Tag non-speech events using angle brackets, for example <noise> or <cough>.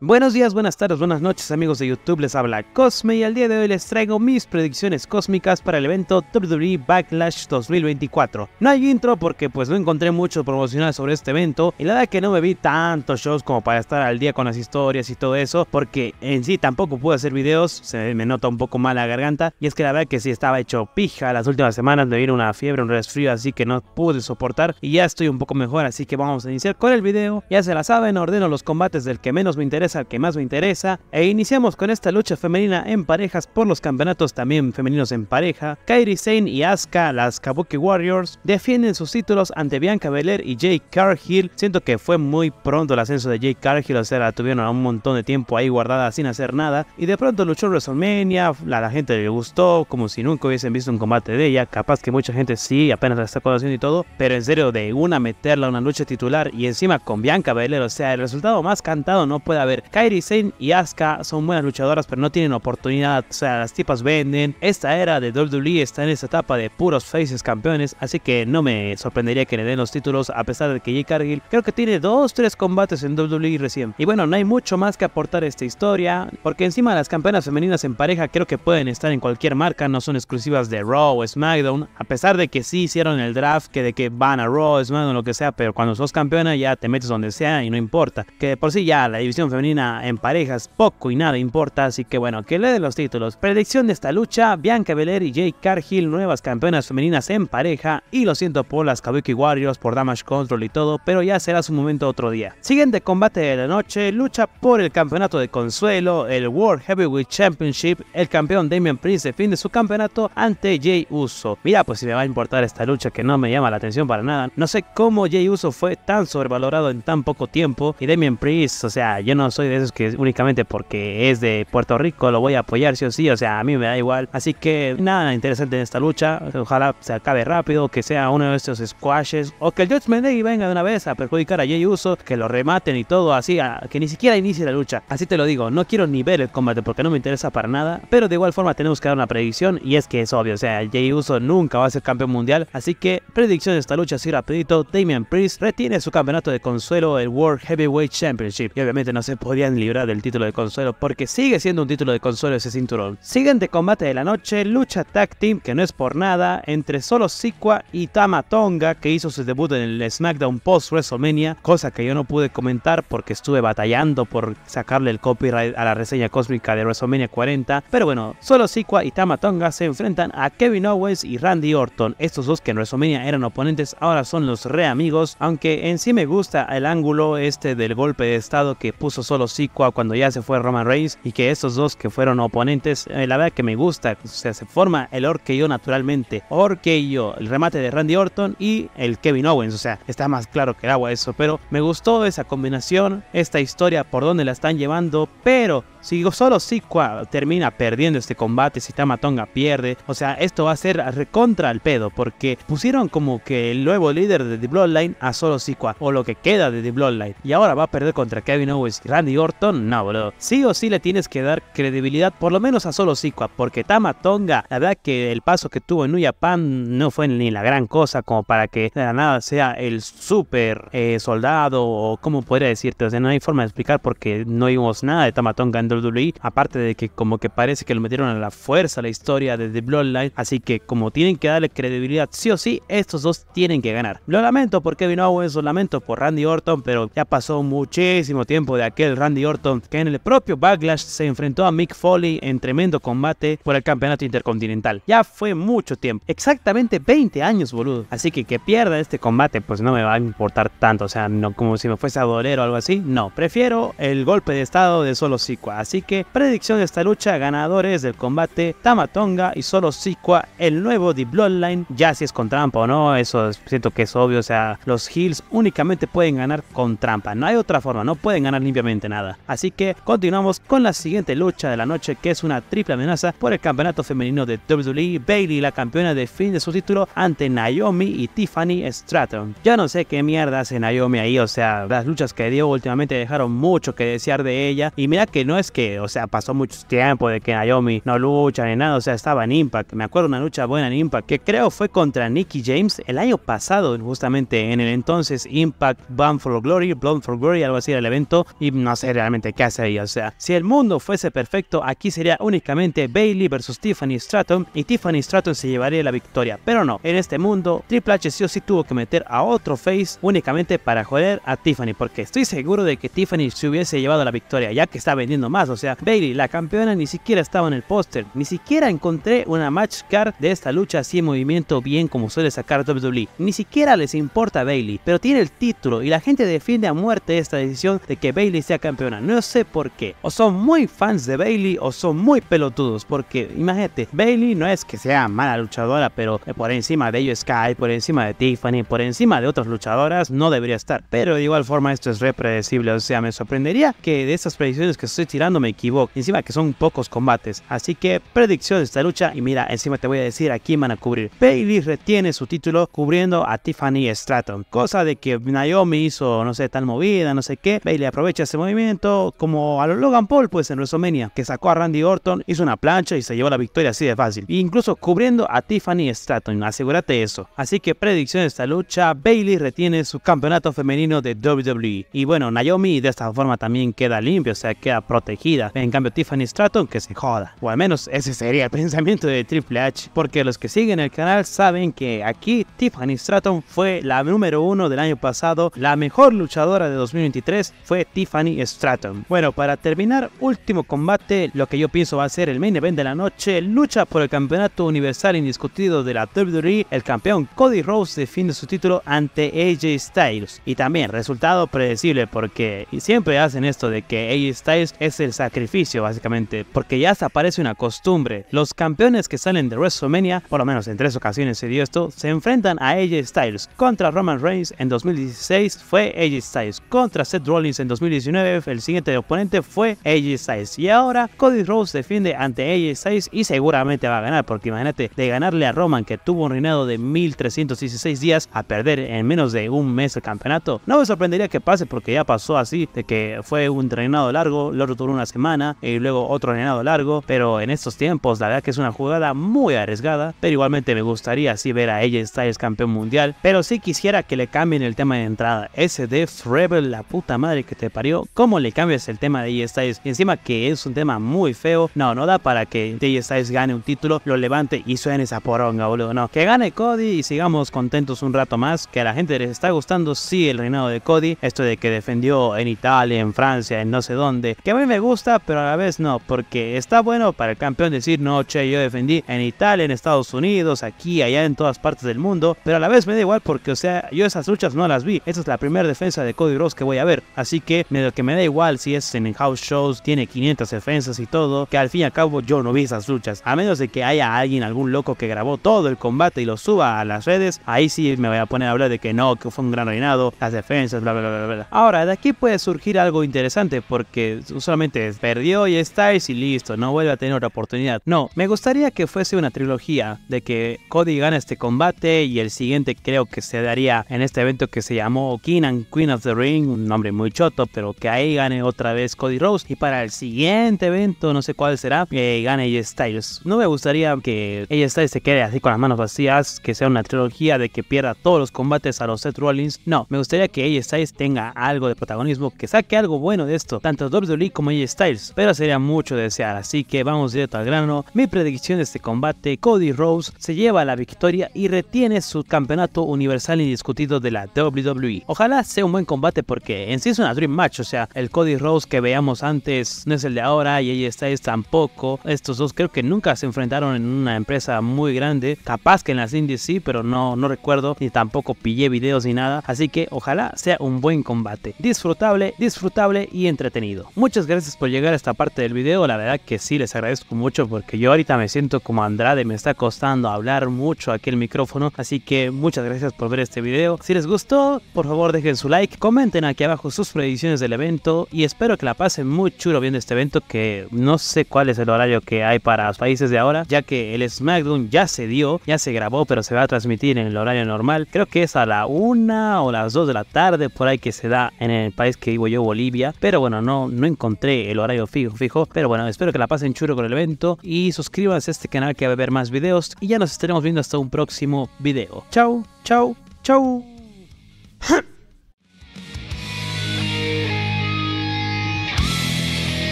Buenos días, buenas tardes, buenas noches amigos de YouTube, les habla Cosme y al día de hoy les traigo mis predicciones cósmicas para el evento WWE Backlash 2024. No hay intro porque pues no encontré mucho promocional sobre este evento y la verdad que no me vi tantos shows como para estar al día con las historias y todo eso porque en sí tampoco pude hacer videos, se me nota un poco mal la garganta y es que la verdad que sí estaba hecho pija las últimas semanas, me vino una fiebre, un resfrío así que no pude soportar y ya estoy un poco mejor así que vamos a iniciar con el video, ya se la saben, ordeno los combates del que menos me interesa es al que más me interesa, e iniciamos con esta lucha femenina en parejas por los campeonatos también femeninos en pareja. Kairi Sane y Asuka, las Kabuki Warriors, defienden sus títulos ante Bianca Belair y Jay Cargill. Siento que fue muy pronto el ascenso de Jay Cargill, o sea, la tuvieron un montón de tiempo ahí guardada sin hacer nada, y de pronto luchó WrestleMania, a la gente le gustó, como si nunca hubiesen visto un combate de ella, capaz que mucha gente sí, apenas la está conociendo y todo, pero en serio, de una meterla a una lucha titular y encima con Bianca Belair, o sea, el resultado más cantado no puede haber Kairi Sane y Asuka son buenas luchadoras, pero no tienen oportunidad. O sea, las tipas venden. Esta era de WWE está en esta etapa de puros faces campeones, así que no me sorprendería que le den los títulos, a pesar de que Jay Cargill creo que tiene dos, tres combates en WWE recién. Y bueno, no hay mucho más que aportar a esta historia, porque encima las campeonas femeninas en pareja creo que pueden estar en cualquier marca, no son exclusivas de Raw o SmackDown, a pesar de que sí hicieron el draft, que de que van a Raw, SmackDown, lo que sea, pero cuando sos campeona ya te metes donde sea y no importa. Que por sí ya la división femenina en parejas poco y nada importa, así que bueno, que le den los títulos. Predicción de esta lucha, Bianca Belair y Jay Cargill, nuevas campeonas femeninas en pareja, y lo siento por las Kabuki Warriors, por Damage Control y todo, pero ya será su momento otro día. Siguiente combate de la noche, lucha por el campeonato de consuelo, el World Heavyweight Championship, el campeón Damian Priest de su campeonato ante Jay Uso. Mira, pues si me va a importar esta lucha que no me llama la atención para nada, no sé cómo Jay Uso fue tan sobrevalorado en tan poco tiempo, y Damian Priest, o sea, yo no soy de esos que únicamente porque es de Puerto Rico lo voy a apoyar sí o sí, o sea, a mí me da igual. Así que nada interesante en esta lucha, ojalá se acabe rápido, que sea uno de estos squashes o que el George Mendegi venga de una vez a perjudicar a Jay Uso, que lo rematen y todo así, que ni siquiera inicie la lucha. Así te lo digo, no quiero ni ver el combate porque no me interesa para nada, pero de igual forma tenemos que dar una predicción y es que es obvio, o sea, Jay Uso nunca va a ser campeón mundial, así que predicción de esta lucha así rapidito, Damian Priest retiene su campeonato de consuelo el World Heavyweight Championship y obviamente no puede podían librar del título de consuelo porque sigue siendo un título de consuelo ese cinturón. Siguiente combate de la noche, lucha tag team que no es por nada entre Solo Siqua y Tama Tonga que hizo su debut en el SmackDown post WrestleMania, cosa que yo no pude comentar porque estuve batallando por sacarle el copyright a la reseña cósmica de WrestleMania 40, pero bueno, Solo Siqua y Tama Tonga se enfrentan a Kevin Owens y Randy Orton. Estos dos que en WrestleMania eran oponentes ahora son los re amigos, aunque en sí me gusta el ángulo este del golpe de estado que puso Solo Solo Sikoa cuando ya se fue Roman Reigns y que estos dos que fueron oponentes, eh, la verdad que me gusta, o sea, se forma el orqueyo... naturalmente. Orqueyo... el remate de Randy Orton y el Kevin Owens, o sea, está más claro que el agua eso, pero me gustó esa combinación, esta historia por donde la están llevando, pero si solo Sikoa termina perdiendo este combate, si Tamatonga pierde, o sea, esto va a ser recontra el pedo, porque pusieron como que el nuevo líder de The Bloodline a solo Sikoa, o lo que queda de The Bloodline, y ahora va a perder contra Kevin Owens y Randy Orton, no, bro. Sí o sí le tienes que dar credibilidad, por lo menos a solo Sikua, porque Tama Tonga, la verdad que el paso que tuvo en New no fue ni la gran cosa como para que la nada sea el super eh, soldado o como podría decirte. O sea, no hay forma de explicar porque no vimos nada de Tama Tonga en WWE, aparte de que como que parece que lo metieron a la fuerza la historia de The Bloodline, así que como tienen que darle credibilidad, sí o sí, estos dos tienen que ganar. Lo lamento porque vino a lo lamento por Randy Orton, pero ya pasó muchísimo tiempo de aquel Randy Orton, que en el propio Backlash se enfrentó a Mick Foley en tremendo combate por el campeonato intercontinental. Ya fue mucho tiempo, exactamente 20 años, boludo. Así que que pierda este combate, pues no me va a importar tanto, o sea, no como si me fuese a doler o algo así. No, prefiero el golpe de estado de Solo Sikoa. Así que predicción de esta lucha, ganadores del combate Tamatonga y Solo Sikoa, el nuevo The Bloodline. Ya si es con trampa o no, eso siento que es obvio, o sea, los Heels únicamente pueden ganar con trampa, no hay otra forma, no pueden ganar limpiamente nada. Así que continuamos con la siguiente lucha de la noche que es una triple amenaza por el campeonato femenino de WWE. Bailey, la campeona de fin de su título ante Naomi y Tiffany Stratton. Ya no sé qué mierda hace Naomi ahí, o sea, las luchas que dio últimamente dejaron mucho que desear de ella. Y mira que no es que, o sea, pasó mucho tiempo de que Naomi no lucha ni nada, o sea, estaba en Impact. Me acuerdo una lucha buena en Impact que creo fue contra Nicky James el año pasado, justamente en el entonces Impact Bound for Glory, Bound for Glory, algo así era el evento. Y no sé realmente qué hace O sea, si el mundo fuese perfecto, aquí sería únicamente Bailey versus Tiffany Stratton y Tiffany Stratton se llevaría la victoria. Pero no, en este mundo, Triple H sí o sí tuvo que meter a otro face únicamente para joder a Tiffany, porque estoy seguro de que Tiffany se hubiese llevado la victoria, ya que está vendiendo más. O sea, Bailey, la campeona, ni siquiera estaba en el póster. Ni siquiera encontré una match card de esta lucha así en movimiento bien como suele sacar WWE. Ni siquiera les importa Bailey, pero tiene el título y la gente defiende a muerte esta decisión de que Bailey sea campeona. No sé por qué. O son muy fans de Bailey o son muy pelotudos. Porque imagínate, Bailey no es que sea mala luchadora, pero eh, por encima de ellos, Sky, por encima de Tiffany, por encima de otras luchadoras, no debería estar. Pero de igual forma esto es repredecible. O sea, me sorprendería que de esas predicciones que estoy tirando me equivoque. Encima que son pocos combates. Así que predicción de esta lucha. Y mira, encima te voy a decir aquí van a cubrir. Bailey retiene su título cubriendo a Tiffany Stratton. Cosa de que Naomi hizo, no sé, tal movida, no sé qué. Bailey aprovecha ese movimiento, como a los Logan Paul, pues en WrestleMania, que sacó a Randy Orton, hizo una plancha y se llevó la victoria así de fácil. incluso cubriendo a Tiffany Stratton, asegúrate eso. Así que predicción de esta lucha, Bailey retiene su campeonato femenino de WWE. Y bueno, Naomi de esta forma también queda limpio o sea, queda protegida. En cambio, Tiffany Stratton que se joda. O al menos ese sería el <laughs> pensamiento de Triple H, porque los que siguen el canal saben que aquí Tiffany Stratton fue la número uno del año pasado, la mejor luchadora de 2023 fue Tiffany Stratton. Bueno, para terminar, último combate, lo que yo pienso va a ser el main event de la noche, lucha por el campeonato universal indiscutido de la WWE, el campeón Cody Rose defiende su título ante AJ Styles. Y también resultado predecible porque siempre hacen esto de que AJ Styles es el sacrificio básicamente, porque ya se aparece una costumbre. Los campeones que salen de WrestleMania, por lo menos en tres ocasiones se dio esto, se enfrentan a AJ Styles. Contra Roman Reigns en 2016 fue AJ Styles, contra Seth Rollins en 2019 el siguiente oponente fue AJ Styles. Y ahora Cody Rhodes defiende ante AJ Styles y seguramente va a ganar, porque imagínate, de ganarle a Roman, que tuvo un reinado de 1316 días, a perder en menos de un mes el campeonato, no me sorprendería que pase, porque ya pasó así, de que fue un reinado largo, el otro una semana y luego otro reinado largo, pero en estos tiempos, la verdad que es una jugada muy arriesgada, pero igualmente me gustaría así ver a AJ Styles campeón mundial, pero sí quisiera que le cambien el tema de entrada, ese de Rebel, la puta madre que te parió, ¿Cómo le cambias el tema de AJ e Styles? Y encima que es un tema muy feo. No, no da para que AJ e Styles gane un título, lo levante y suene esa poronga, boludo. No, que gane Cody y sigamos contentos un rato más. Que a la gente les está gustando, sí, el reinado de Cody. Esto de que defendió en Italia, en Francia, en no sé dónde. Que a mí me gusta, pero a la vez no. Porque está bueno para el campeón decir, no, che, yo defendí en Italia, en Estados Unidos, aquí, allá, en todas partes del mundo. Pero a la vez me da igual porque, o sea, yo esas luchas no las vi. Esta es la primera defensa de Cody Rhodes que voy a ver. Así que medio que me da igual si es en house shows, tiene 500 defensas y todo, que al fin y al cabo yo no vi esas luchas. A menos de que haya alguien, algún loco que grabó todo el combate y lo suba a las redes, ahí sí me voy a poner a hablar de que no, que fue un gran reinado, las defensas, bla, bla, bla, bla. Ahora, de aquí puede surgir algo interesante porque solamente perdió y estáis y listo, no vuelve a tener otra oportunidad. No, me gustaría que fuese una trilogía de que Cody gana este combate y el siguiente creo que se daría en este evento que se llamó King and Queen of the Ring, un nombre muy choto, pero que ahí gane otra vez Cody Rose. Y para el siguiente evento, no sé cuál será, que gane AJ Styles. No me gustaría que AJ Styles se quede así con las manos vacías, que sea una trilogía de que pierda todos los combates a los Seth Rollins. No, me gustaría que AJ Styles tenga algo de protagonismo, que saque algo bueno de esto, tanto WWE como AJ Styles. Pero sería mucho desear, así que vamos directo al grano. Mi predicción de este combate, Cody Rose se lleva la victoria y retiene su campeonato universal indiscutido de la WWE. Ojalá sea un buen combate porque en sí es una Dream Match, el Cody Rose que veíamos antes no es el de ahora y ahí estáis tampoco. Estos dos creo que nunca se enfrentaron en una empresa muy grande. Capaz que en las indies sí, pero no, no recuerdo ni tampoco pillé videos ni nada. Así que ojalá sea un buen combate. Disfrutable, disfrutable y entretenido. Muchas gracias por llegar a esta parte del video. La verdad que sí, les agradezco mucho porque yo ahorita me siento como Andrade. Me está costando hablar mucho aquí el micrófono. Así que muchas gracias por ver este video. Si les gustó, por favor dejen su like. Comenten aquí abajo sus predicciones del evento y espero que la pasen muy chulo viendo este evento que no sé cuál es el horario que hay para los países de ahora, ya que el SmackDown ya se dio, ya se grabó, pero se va a transmitir en el horario normal. Creo que es a la una o las 2 de la tarde por ahí que se da en el país que vivo yo, Bolivia, pero bueno, no no encontré el horario fijo, fijo, pero bueno, espero que la pasen chulo con el evento y suscríbanse a este canal que va a ver más videos y ya nos estaremos viendo hasta un próximo video. Chao, chao, chao.